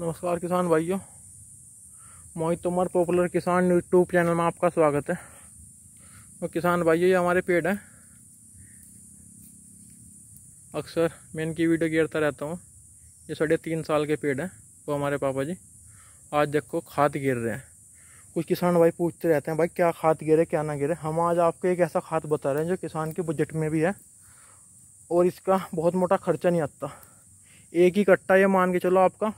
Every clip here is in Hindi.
नमस्कार किसान भाइयों मोहित तोमर पॉपुलर किसान यूट्यूब चैनल में आपका स्वागत है तो किसान भाइयों ये हमारे पेड़ हैं अक्सर मैं इनकी वीडियो गिरता रहता हूँ ये साढ़े तीन साल के पेड़ हैं वो हमारे पापा जी आज देखो खाद गिर रहे हैं कुछ किसान भाई पूछते रहते हैं भाई क्या खाद गिरे क्या ना गिरे हम आज आपको एक ऐसा खाद बता रहे हैं जो किसान के बजट में भी है और इसका बहुत मोटा खर्चा नहीं आता एक ही कट्टा ये मान के चलो आपका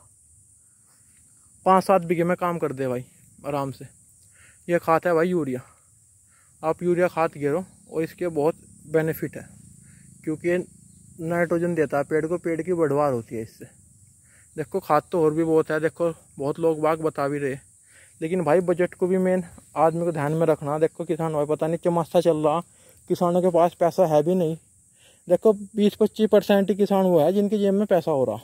पाँच सात बीघे में काम कर दे भाई आराम से यह खाद है भाई यूरिया आप यूरिया खाद घेरो और इसके बहुत बेनिफिट है क्योंकि नाइट्रोजन देता है पेड़ को पेड़ की बढ़वार होती है इससे देखो खाद तो और भी बहुत है देखो बहुत लोग बाग बता भी रहे लेकिन भाई बजट को भी मेन आदमी को ध्यान में रखना देखो किसान भाई पता नहीं चमास्ता चल रहा किसानों के पास पैसा है भी नहीं देखो बीस पच्चीस परसेंट किसान वो है जिनके जेब में पैसा हो रहा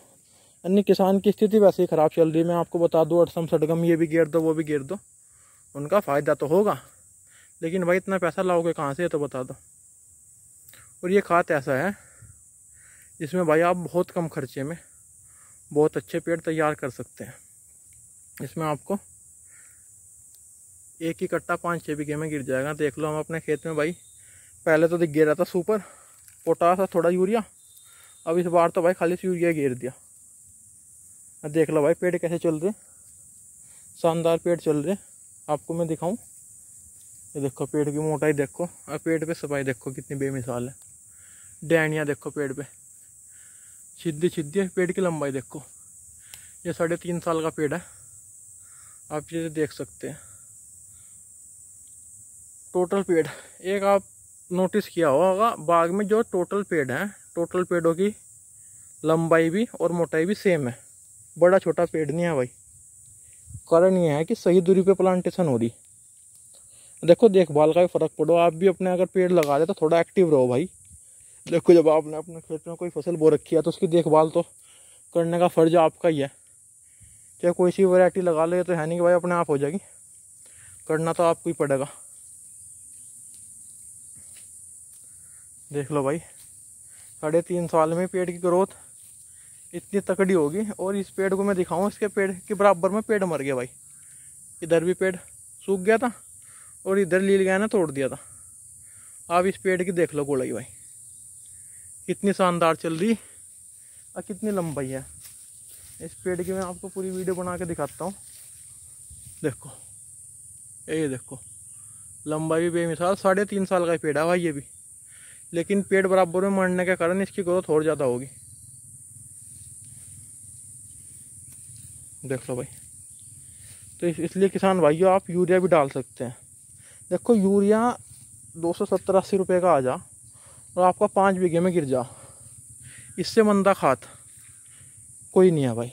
अन्य किसान की स्थिति वैसे ही ख़राब चल रही है मैं आपको बता दूँ अटसम सटगम ये भी गेर दो वो भी गेर दो उनका फ़ायदा तो होगा लेकिन भाई इतना पैसा लाओगे कहाँ से तो बता दो और ये खाद ऐसा है इसमें भाई आप बहुत कम खर्चे में बहुत अच्छे पेड़ तैयार कर सकते हैं इसमें आपको एक ही कट्टा पाँच छः बीघे में गिर जाएगा देख लो हम अपने खेत में भाई पहले तो गिर रहा था सुपर पोटास और थोड़ा यूरिया अब इस बार तो भाई खाली यूरिया गिर दिया हाँ, देख लो भाई पेड़ कैसे चल रहे शानदार पेड़ चल रहे आपको मैं दिखाऊं ये देखो पेड़ की मोटाई देखो और पेड़ पे सफाई देखो कितनी बेमिसाल है डैनिया देखो पेड़ पे सीधी छिद्दी पेड़ की लंबाई देखो ये साढ़े तीन साल का पेड़ है आप ये देख सकते हैं टोटल पेड़ एक आप नोटिस किया होगा बाग में जो टोटल पेड़ हैं टोटल पेड़ों की लंबाई भी और मोटाई भी सेम है बड़ा छोटा पेड़ नहीं है भाई कारण ये है कि सही दूरी पे प्लांटेशन हो रही देखो देखभाल का भी फ़र्क पड़ो आप भी अपने अगर पेड़ लगा दे तो थोड़ा एक्टिव रहो भाई देखो जब आपने अपने खेत में कोई फसल बो रखी है तो उसकी देखभाल तो करने का फ़र्ज आपका ही है चाहे कोई सी वैरायटी लगा ले तो है नहीं कि भाई अपने आप हो जाएगी करना तो आपको ही पड़ेगा देख लो भाई साढ़े तीन साल में पेड़ की ग्रोथ इतनी तकड़ी होगी और इस पेड़ को मैं दिखाऊँ इसके पेड़ के बराबर में पेड़ मर गया भाई इधर भी पेड़ सूख गया था और इधर लील गया ना तोड़ दिया था आप इस पेड़ की देख लो गोलाई भाई कितनी शानदार चल रही और कितनी लंबाई है इस पेड़ की मैं आपको पूरी वीडियो बना के दिखाता हूँ देखो ये देखो लंबाई भी बेमिसाल साढ़े तीन साल का पेड़ है भाई ये भी लेकिन पेड़ बराबर में मरने के कारण इसकी ग्रोथ और ज़्यादा होगी देख लो भाई तो इसलिए किसान भाइयों आप यूरिया भी डाल सकते हैं देखो यूरिया दो सौ सत्तर अस्सी रुपये का आ जा और आपका पाँच बीघे में गिर जा इससे मंदा खाद कोई नहीं है भाई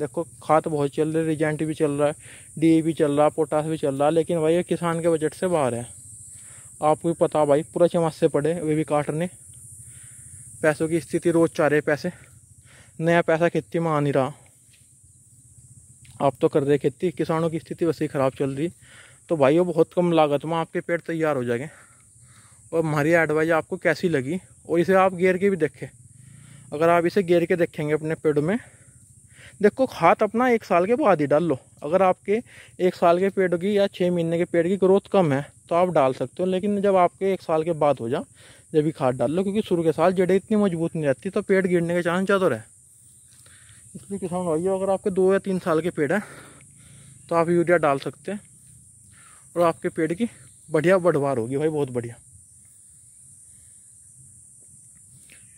देखो खाद बहुत चल रही है रिजेंट भी चल रहा है डी भी चल रहा है पोटास भी चल रहा है लेकिन भाई ये किसान के बजट से बाहर है आपको भी पता भाई पूरा चमाच से पड़े वे भी काटने पैसों की स्थिति रोज़ चारे पैसे नया पैसा खेती में आ नहीं रहा आप तो कर रहे खेती किसानों की स्थिति वैसे ही ख़राब चल रही तो भाई वो बहुत कम लागत में आपके पेड़ तैयार हो जाएंगे और हमारी एडवाइज आपको कैसी लगी और इसे आप गेर के भी देखें अगर आप इसे गेर के देखेंगे अपने पेड़ में देखो खाद अपना एक साल के बाद ही डाल लो अगर आपके एक साल के पेड़ की या छः महीने के पेड़ की ग्रोथ कम है तो आप डाल सकते हो लेकिन जब आपके एक साल के बाद हो जाए जब भी खाद डाल लो क्योंकि शुरू के साल जड़ें इतनी मजबूत नहीं रहती तो पेड़ गिरने के चांस ज़्यादा रहे इसलिए किसान भाइयों अगर आपके दो या तीन साल के पेड़ हैं तो आप यूरिया डाल सकते हैं और आपके पेड़ की बढ़िया बढ़वार होगी भाई बहुत बढ़िया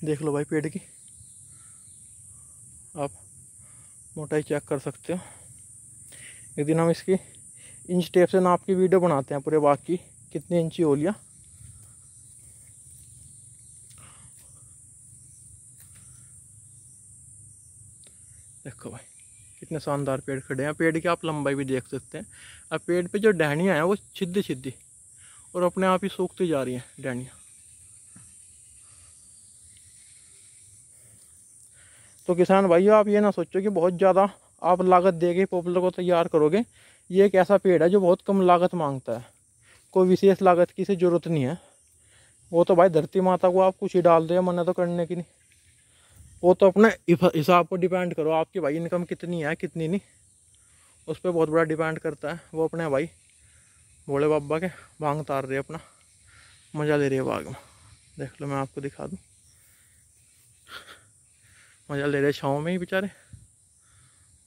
देख लो भाई पेड़ की आप मोटाई चेक कर सकते हो एक दिन हम इसकी इंच टेप से नाप की वीडियो बनाते हैं पूरे बाग की कितनी इंची ओलिया देखो भाई कितने शानदार पेड़ खड़े हैं पेड़ की आप लंबाई भी देख सकते हैं अब पेड़ पे जो डहनियाँ हैं वो छिद्दी छिद्दी और अपने आप ही सूखती जा रही हैं डहनियाँ तो किसान भाइयों आप ये ना सोचो कि बहुत ज़्यादा आप लागत दे के पॉपुलर को तैयार करोगे ये एक ऐसा पेड़ है जो बहुत कम लागत मांगता है कोई विशेष लागत की से ज़रूरत नहीं है वो तो भाई धरती माता को आप कुछ ही डाल दो मना तो करने की नहीं वो तो अपने हिसाब पर डिपेंड करो आपकी भाई इनकम कितनी है कितनी नहीं उस पर बहुत बड़ा डिपेंड करता है वो अपने भाई भोले बाबा के भांग तार रहे अपना मज़ा ले रहे बाग में देख लो मैं आपको दिखा दूँ मज़ा ले रहे छाँव में ही बेचारे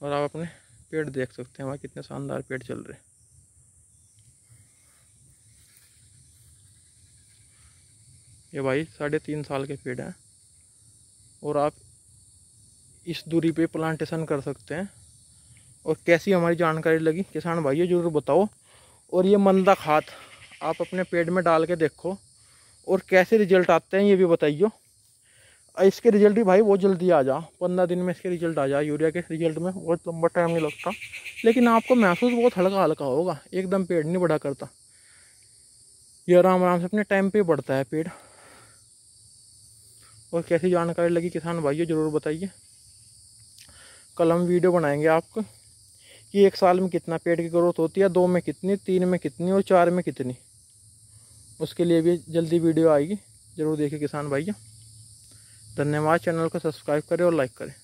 और आप अपने पेड़ देख सकते हैं वहाँ कितने शानदार पेड़ चल रहे ये भाई साढ़े तीन साल के पेड़ हैं और आप इस दूरी पे प्लांटेशन कर सकते हैं और कैसी हमारी जानकारी लगी किसान भाइयों ज़रूर बताओ और ये मंदा खाद आप अपने पेड़ में डाल के देखो और कैसे रिजल्ट आते हैं ये भी बताइयो इसके रिजल्ट भी भाई बहुत जल्दी आ जा पंद्रह दिन में इसके रिजल्ट आ जा यूरिया के रिजल्ट में बहुत लंबा टाइम नहीं लगता लेकिन आपको महसूस बहुत हल्का हल्का होगा एकदम पेड़ नहीं बढ़ा करता ये आराम आराम से अपने टाइम पे बढ़ता है पेड़ और कैसी जानकारी लगी किसान भाइयों ज़रूर बताइए कल हम वीडियो बनाएंगे आपको कि एक साल में कितना पेड़ की ग्रोथ होती है दो में कितनी तीन में कितनी और चार में कितनी उसके लिए भी जल्दी वीडियो आएगी ज़रूर देखिए किसान भाइयों धन्यवाद चैनल को सब्सक्राइब करें और लाइक करें